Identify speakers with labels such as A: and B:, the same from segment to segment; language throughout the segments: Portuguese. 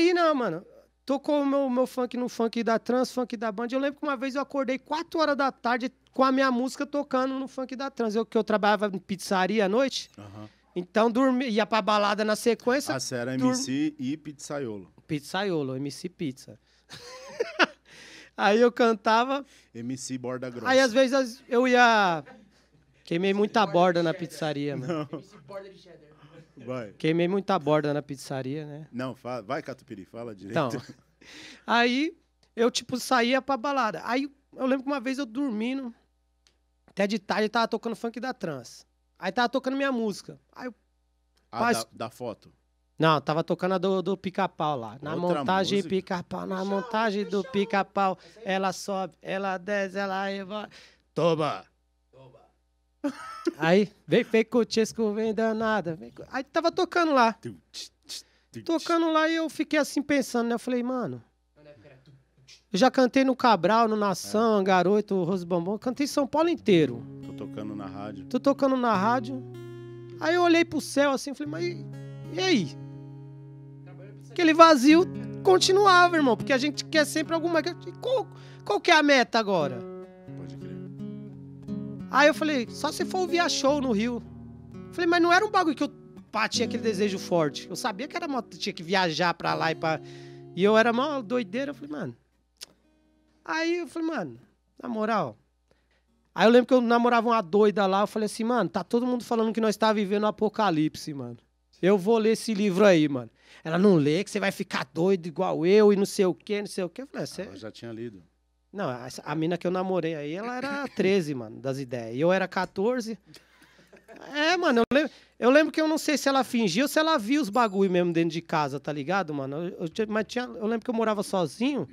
A: aí não, mano. Tocou o meu, meu funk no funk da trans, funk da banda. Eu lembro que uma vez eu acordei 4 horas da tarde com a minha música tocando no funk da trans. Eu que eu trabalhava em pizzaria à noite. Uhum. Então dormia, ia pra balada na sequência. Ah, você MC
B: e pizzaiolo.
A: Pizzaiolo, MC Pizza. aí eu cantava. MC Borda Grossa. Aí às vezes eu ia Queimei muita borda na pizzaria, mano. Vai. Queimei muita borda na pizzaria, né? Não, fala, vai, Catupiri,
B: fala direito. Então,
A: aí eu, tipo, saía pra balada. Aí eu lembro que uma vez eu dormindo, até de tarde, tava tocando funk da trans. Aí tava tocando minha música. Aí eu. Ah, da, da, foto? Não, tava tocando a do, do pica-pau lá. Na Outra montagem pica-pau, na montagem do pica-pau. Ela sobe, ela desce, ela. Toma! Aí, vem Chesco, vem danada. Vem... Aí tava tocando lá. Tocando lá e eu fiquei assim pensando, né? Eu falei, mano. Eu já cantei no Cabral, no Nação, é. Garoto, Rose Bombom. Cantei São Paulo inteiro. Tô tocando na rádio. Tô tocando na rádio. Aí eu olhei pro céu assim, falei, mas e aí? Aquele vazio continuava, irmão, porque a gente quer sempre alguma coisa. Qual, qual que é a meta agora? Aí eu falei, só se for via show no Rio. Eu falei, mas não era um bagulho que eu pá, tinha aquele desejo forte. Eu sabia que era uma, tinha que viajar pra lá e pra. E eu era mal doideira. Eu falei, mano. Aí eu falei, mano, na moral. Aí eu lembro que eu namorava uma doida lá. Eu falei assim, mano, tá todo mundo falando que nós tá vivendo um apocalipse, mano. Eu vou ler esse livro aí, mano. Ela não lê, que você vai ficar doido igual eu e não sei o quê, não sei o quê. Eu falei, ah, você. Ah, já tinha lido. Não, a, a mina que eu namorei aí, ela era 13, mano, das ideias. E eu era 14. É, mano, eu lembro, eu lembro que eu não sei se ela fingiu, se ela viu os bagulho mesmo dentro de casa, tá ligado, mano? Eu, eu, mas tinha, eu lembro que eu morava sozinho.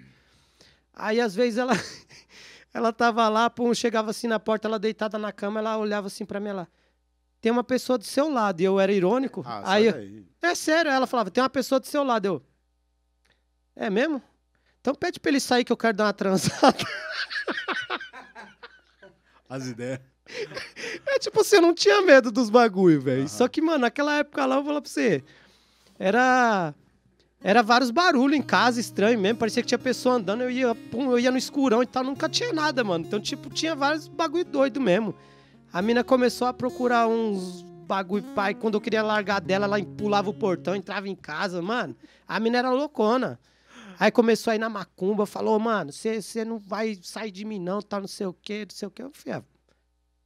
A: Aí às vezes ela ela tava lá, pum, chegava assim na porta, ela deitada na cama, ela olhava assim para mim, ela tem uma pessoa do seu lado. E eu era irônico. Ah, aí, é sério, ela falava, tem uma pessoa do seu lado. Eu É mesmo? Então pede pra ele sair que eu quero dar uma transada. As ideias. É tipo assim, eu não tinha medo dos bagulho, velho. Uhum. Só que, mano, naquela época lá, eu vou falar pra você. Era. Era vários barulhos em casa, estranho mesmo. Parecia que tinha pessoa andando, eu ia, pum, eu ia no escurão e tal, nunca tinha nada, mano. Então, tipo, tinha vários bagulho doido mesmo. A mina começou a procurar uns bagulho, pai. Quando eu queria largar dela, ela pulava o portão, entrava em casa, mano. A mina era loucona. Aí começou aí na macumba, falou, mano, você não vai sair de mim não, tá não sei o quê, não sei o quê. Eu falei, ah,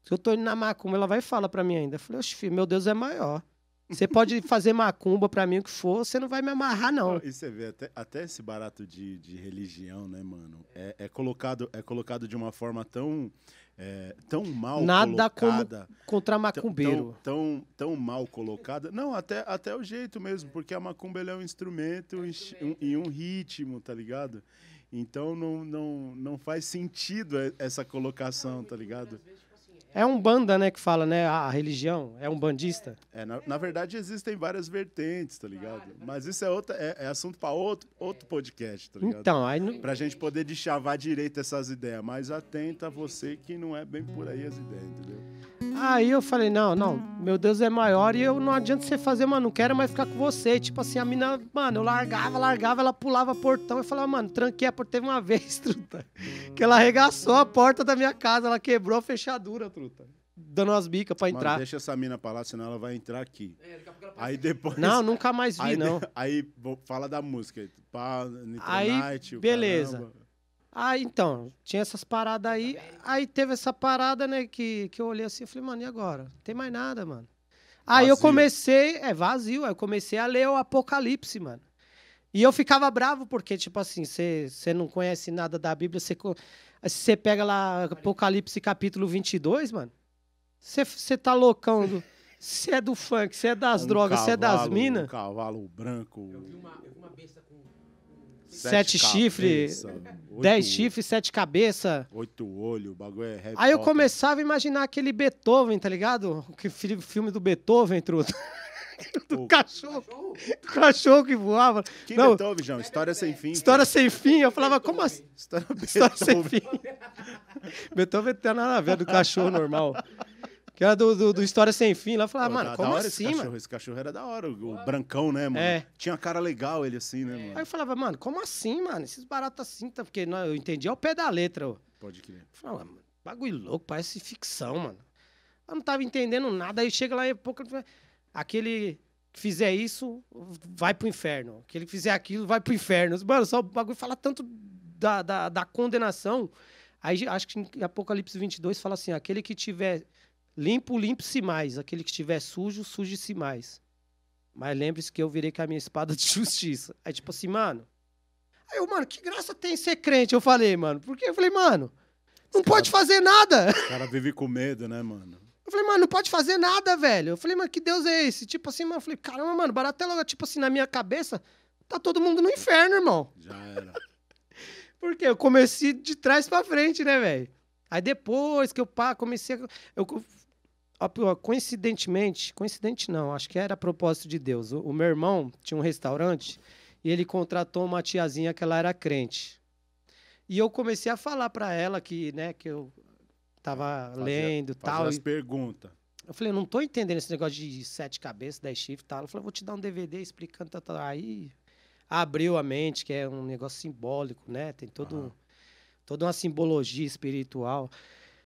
A: se eu tô indo na macumba, ela vai falar fala pra mim ainda. Eu falei, oxe, filho, meu Deus é maior. Você pode fazer macumba pra mim o que for, você não vai me amarrar, não.
B: e você vê, até, até esse barato de, de religião, né, mano? É, é, colocado, é colocado de uma forma tão é, tão mal Nada colocada. Nada
A: contra macumbeiro.
B: Tão, tão, tão, mal colocada. Não, até, até o jeito mesmo, porque a macumba é um instrumento é um e um ritmo, tá ligado? Então não, não, não faz sentido é, essa colocação, tá ligado? vezes
A: é um banda, né, que fala, né, a religião, é um bandista.
B: É, na, na verdade existem várias vertentes, tá ligado? Mas isso é, outra, é, é assunto para outro, outro podcast, tá ligado? Então, aí não... pra gente poder deschavar direito essas ideias, mas atenta a você que não é bem por aí as ideias, entendeu?
A: Aí eu falei, não, não, meu Deus é maior e eu não adianta você fazer, mano, não quero mais ficar com você. Tipo assim, a mina, mano, eu largava, largava, ela pulava portão e falava, mano, tranquei a porta. Teve uma vez, truta, que ela arregaçou a porta da minha casa, ela quebrou a fechadura, truta.
B: Dando umas bicas pra entrar. Mano, deixa essa mina pra lá, senão ela vai entrar aqui. É, daqui a pouco ela Aí depois. Não, nunca mais vi, aí, não. De... Aí fala da música. Pá, aí, beleza. Caramba. Ah, então, tinha essas paradas aí.
A: Tá aí teve essa parada, né, que, que eu olhei assim e falei, mano, e agora? Não tem mais nada, mano. Aí vazio. eu comecei, é vazio, aí eu comecei a ler o Apocalipse, mano. E eu ficava bravo, porque, tipo assim, você não conhece nada da Bíblia, você pega lá Apocalipse capítulo 22, mano, você tá loucão. Você é do funk, você é das um drogas, você é das minas.
B: Um cavalo branco. Eu vi uma, eu vi uma besta com Sete, chifres, dez chifres, sete
A: cabeças.
B: Oito olhos, o bagulho é Harry Aí eu
A: começava a imaginar aquele Beethoven, tá ligado? Que filme do Beethoven, truta.
B: do o cachorro. cachorro. Do
A: cachorro que voava. Que não, Beethoven,
B: João? História sem fim.
A: História sem fim. Eu falava, Beethoven. como assim? História, Beethoven. História sem fim. Beethoven tem nada a ver do cachorro normal. Que era do, do, do História Sem Fim. Lá eu falava, ah, Pô, mano, da, como da hora assim, esse cachorro, mano?
B: Esse cachorro era da hora, o, o brancão, né, mano? É. Tinha uma cara legal ele assim, né, é. mano? Aí eu
A: falava, mano, como assim, mano? Esses baratos assim, tá? porque não, né, eu entendi ao pé da letra. Ó. Pode crer. Eu falava, mano, bagulho louco, parece ficção, mano. Eu não tava entendendo nada, aí chega lá e pouco. Aquele que fizer isso vai pro inferno. Aquele que fizer aquilo vai pro inferno. Mano, só o bagulho fala tanto da, da, da condenação. Aí acho que em Apocalipse 22 fala assim: aquele que tiver Limpo, limpe-se mais. Aquele que estiver sujo, suje-se mais. Mas lembre-se que eu virei com a minha espada de justiça. Aí, tipo assim, mano. Aí eu, mano, que graça tem ser crente? Eu falei, mano. Porque eu falei, mano, não cara, pode fazer nada.
B: O cara vive com medo, né, mano?
A: Eu falei, mano, não pode fazer nada, velho. Eu falei, mano, que Deus é esse? Tipo assim, mano, eu falei, caramba, mano, Baratela, tipo assim, na minha cabeça, tá todo mundo no inferno, irmão. Já
B: era.
A: Porque eu comecei de trás pra frente, né, velho? Aí depois que eu pá, comecei. A... Eu coincidentemente, coincidente não, acho que era a propósito de Deus. O, o, meu irmão tinha um restaurante e ele contratou uma tiazinha que ela era crente. E eu comecei a falar para ela que, né, que eu tava fazia, lendo fazia tal. As e... perguntas. Eu falei, eu não tô entendendo esse negócio de sete cabeças, dez chifres tal. Ela falou, vou te dar um DVD explicando, tá, tá. aí abriu a mente, que é um negócio simbólico, né? Tem todo, uhum. toda uma simbologia espiritual.